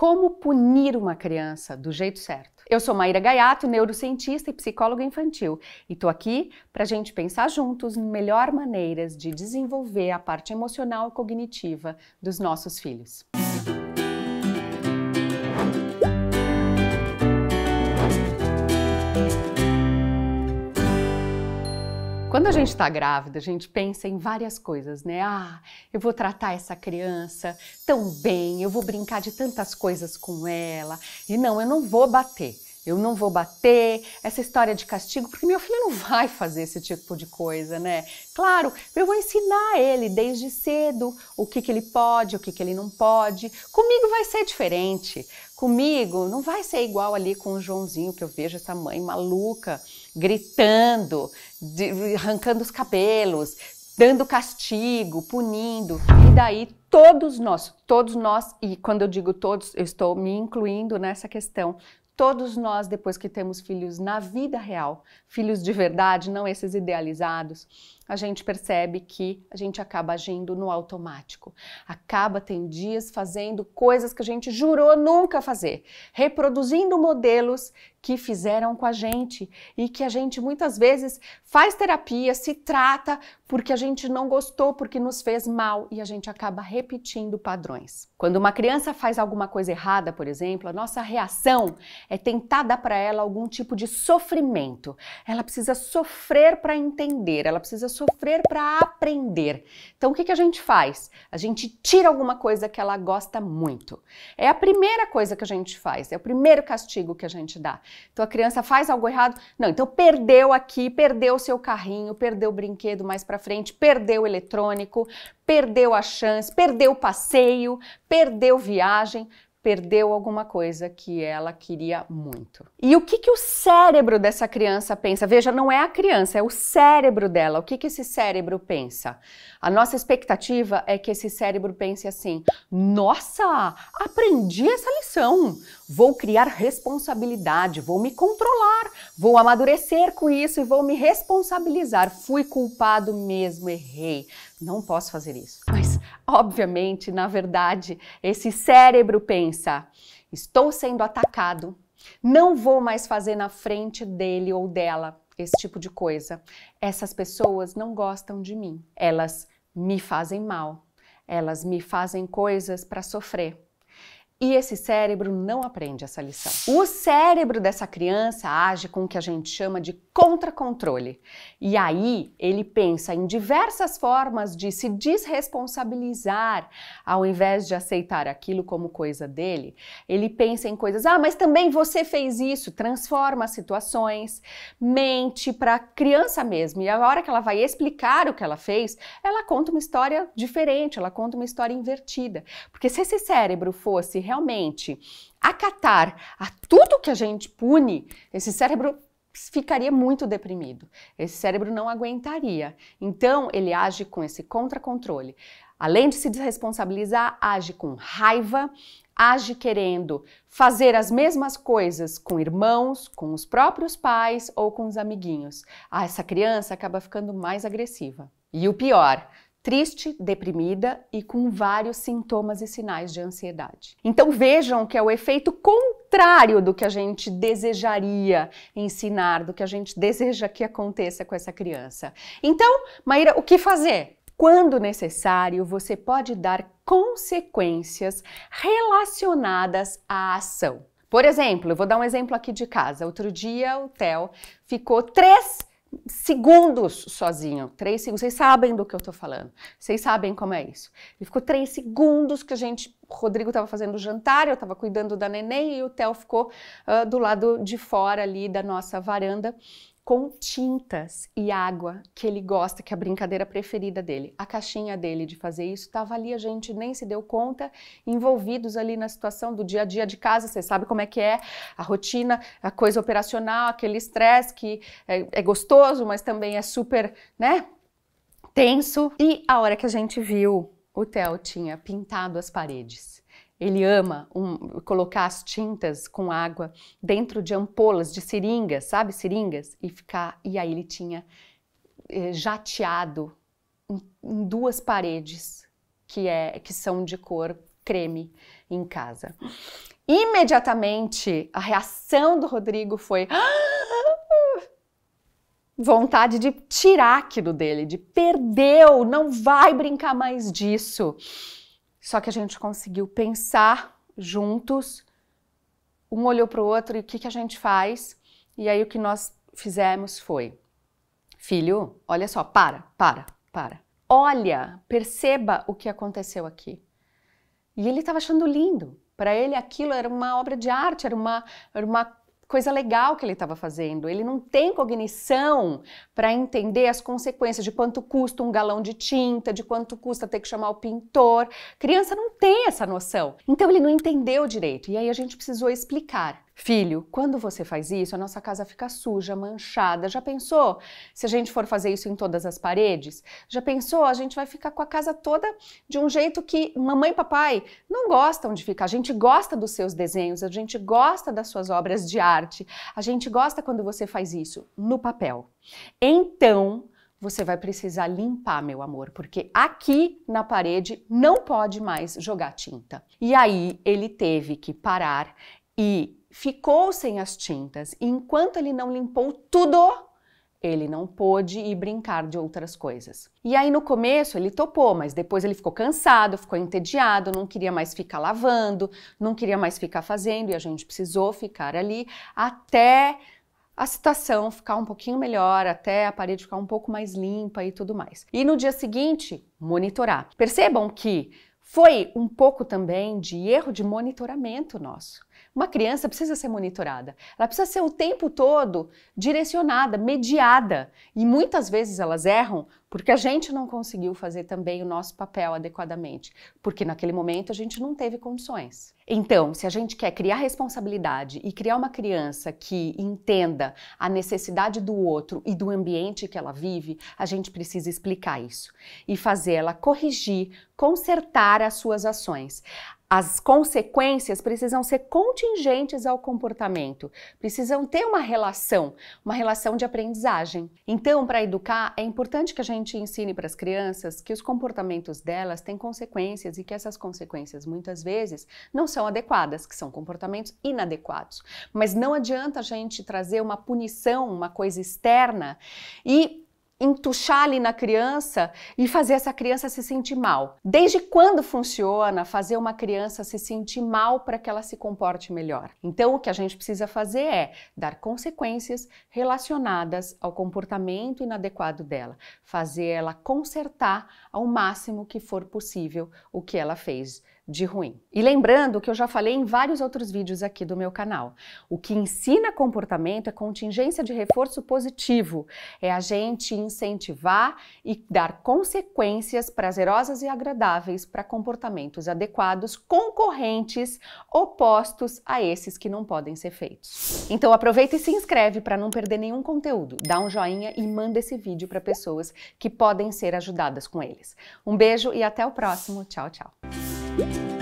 Como punir uma criança do jeito certo? Eu sou Maíra Gaiato, neurocientista e psicóloga infantil, e estou aqui para a gente pensar juntos em melhor maneiras de desenvolver a parte emocional e cognitiva dos nossos filhos. Quando a gente está grávida, a gente pensa em várias coisas, né? Ah, eu vou tratar essa criança tão bem, eu vou brincar de tantas coisas com ela, e não, eu não vou bater eu não vou bater, essa história de castigo, porque meu filho não vai fazer esse tipo de coisa, né? Claro, eu vou ensinar ele desde cedo o que, que ele pode, o que, que ele não pode. Comigo vai ser diferente. Comigo não vai ser igual ali com o Joãozinho, que eu vejo essa mãe maluca gritando, de, arrancando os cabelos, dando castigo, punindo. E daí todos nós, todos nós, e quando eu digo todos, eu estou me incluindo nessa questão, Todos nós, depois que temos filhos na vida real, filhos de verdade, não esses idealizados, a gente percebe que a gente acaba agindo no automático. Acaba tem dias fazendo coisas que a gente jurou nunca fazer, reproduzindo modelos que fizeram com a gente e que a gente muitas vezes faz terapia, se trata porque a gente não gostou, porque nos fez mal e a gente acaba repetindo padrões. Quando uma criança faz alguma coisa errada, por exemplo, a nossa reação é tentar dar para ela algum tipo de sofrimento. Ela precisa sofrer para entender, ela precisa sofrer para aprender. Então, o que, que a gente faz? A gente tira alguma coisa que ela gosta muito. É a primeira coisa que a gente faz, é o primeiro castigo que a gente dá. Então, a criança faz algo errado, não, então perdeu aqui, perdeu o seu carrinho, perdeu o brinquedo mais para frente, perdeu o eletrônico, perdeu a chance, perdeu o passeio, perdeu viagem perdeu alguma coisa que ela queria muito. E o que, que o cérebro dessa criança pensa? Veja, não é a criança, é o cérebro dela. O que, que esse cérebro pensa? A nossa expectativa é que esse cérebro pense assim: nossa, aprendi essa lição, vou criar responsabilidade, vou me controlar, vou amadurecer com isso e vou me responsabilizar. Fui culpado mesmo, errei não posso fazer isso. Mas, obviamente, na verdade, esse cérebro pensa: estou sendo atacado, não vou mais fazer na frente dele ou dela esse tipo de coisa. Essas pessoas não gostam de mim, elas me fazem mal, elas me fazem coisas para sofrer. E esse cérebro não aprende essa lição. O cérebro dessa criança age com o que a gente chama de contra-controle. E aí ele pensa em diversas formas de se desresponsabilizar, ao invés de aceitar aquilo como coisa dele. Ele pensa em coisas, ah, mas também você fez isso, transforma situações, mente para a criança mesmo. E a hora que ela vai explicar o que ela fez, ela conta uma história diferente, ela conta uma história invertida. Porque se esse cérebro fosse realmente acatar a tudo que a gente pune, esse cérebro ficaria muito deprimido. Esse cérebro não aguentaria. Então, ele age com esse contra-controle. Além de se desresponsabilizar, age com raiva, age querendo fazer as mesmas coisas com irmãos, com os próprios pais ou com os amiguinhos. Ah, essa criança acaba ficando mais agressiva. E o pior, triste, deprimida e com vários sintomas e sinais de ansiedade. Então vejam que é o efeito contrário do que a gente desejaria ensinar, do que a gente deseja que aconteça com essa criança. Então, Maíra, o que fazer? Quando necessário, você pode dar consequências relacionadas à ação. Por exemplo, eu vou dar um exemplo aqui de casa. Outro dia o Theo ficou três segundos sozinho, três segundos. Vocês sabem do que eu tô falando, vocês sabem como é isso. e ficou três segundos que a gente, o Rodrigo tava fazendo o jantar, eu tava cuidando da neném e o Theo ficou uh, do lado de fora ali da nossa varanda com tintas e água que ele gosta, que é a brincadeira preferida dele. A caixinha dele de fazer isso estava ali, a gente nem se deu conta, envolvidos ali na situação do dia a dia de casa, você sabe como é que é a rotina, a coisa operacional, aquele estresse que é, é gostoso, mas também é super, né, tenso. E a hora que a gente viu, o Theo tinha pintado as paredes ele ama um, colocar as tintas com água dentro de ampolas, de seringas, sabe, seringas, e ficar. E aí ele tinha eh, jateado em, em, duas paredes que é que são de cor creme em casa. Imediatamente a reação do Rodrigo foi ah! vontade de tirar aquilo dele, de perdeu, não vai brincar mais disso. Só que a gente conseguiu pensar juntos, um olhou para o outro e o que, que a gente faz. E aí o que nós fizemos foi: filho, olha só, para, para, para. Olha, perceba o que aconteceu aqui. E ele estava achando lindo. Para ele, aquilo era uma obra de arte, era uma, era uma coisa legal que ele estava fazendo. Ele não tem cognição para entender as consequências de quanto custa um galão de tinta, de quanto custa ter que chamar o pintor. Criança não tem essa noção. Então ele não entendeu direito. E aí a gente precisou explicar. Filho, quando você faz isso, a nossa casa fica suja, manchada. Já pensou se a gente for fazer isso em todas as paredes? Já pensou? A gente vai ficar com a casa toda de um jeito que mamãe e papai não gostam de ficar. A gente gosta dos seus desenhos, a gente gosta das suas obras de arte. A gente gosta quando você faz isso no papel. Então, você vai precisar limpar, meu amor, porque aqui na parede não pode mais jogar tinta. E aí ele teve que parar e ficou sem as tintas. E enquanto ele não limpou tudo, ele não pôde ir brincar de outras coisas. E aí no começo ele topou, mas depois ele ficou cansado, ficou entediado, não queria mais ficar lavando, não queria mais ficar fazendo e a gente precisou ficar ali até a situação ficar um pouquinho melhor, até a parede ficar um pouco mais limpa e tudo mais. E no dia seguinte, monitorar. Percebam que foi um pouco também de erro de monitoramento nosso. Uma criança precisa ser monitorada, ela precisa ser o tempo todo direcionada, mediada. E muitas vezes elas erram porque a gente não conseguiu fazer também o nosso papel adequadamente, porque naquele momento a gente não teve condições. Então, se a gente quer criar responsabilidade e criar uma criança que entenda a necessidade do outro e do ambiente que ela vive, a gente precisa explicar isso e fazer ela corrigir, consertar as suas ações as consequências precisam ser contingentes ao comportamento, precisam ter uma relação, uma relação de aprendizagem. Então, para educar, é importante que a gente ensine para as crianças que os comportamentos delas têm consequências e que essas consequências muitas vezes não são adequadas, que são comportamentos inadequados. Mas não adianta a gente trazer uma punição, uma coisa externa e entuchar ali na criança e fazer essa criança se sentir mal. Desde quando funciona fazer uma criança se sentir mal para que ela se comporte melhor? Então, o que a gente precisa fazer é dar consequências relacionadas ao comportamento inadequado dela, fazer ela consertar ao máximo que for possível o que ela fez de ruim. E lembrando que eu já falei em vários outros vídeos aqui do meu canal, o que ensina comportamento é contingência de reforço positivo, é a gente incentivar e dar consequências prazerosas e agradáveis para comportamentos adequados, concorrentes, opostos a esses que não podem ser feitos. Então aproveita e se inscreve para não perder nenhum conteúdo, dá um joinha e manda esse vídeo para pessoas que podem ser ajudadas com eles. Um beijo e até o próximo. Tchau, tchau. 음.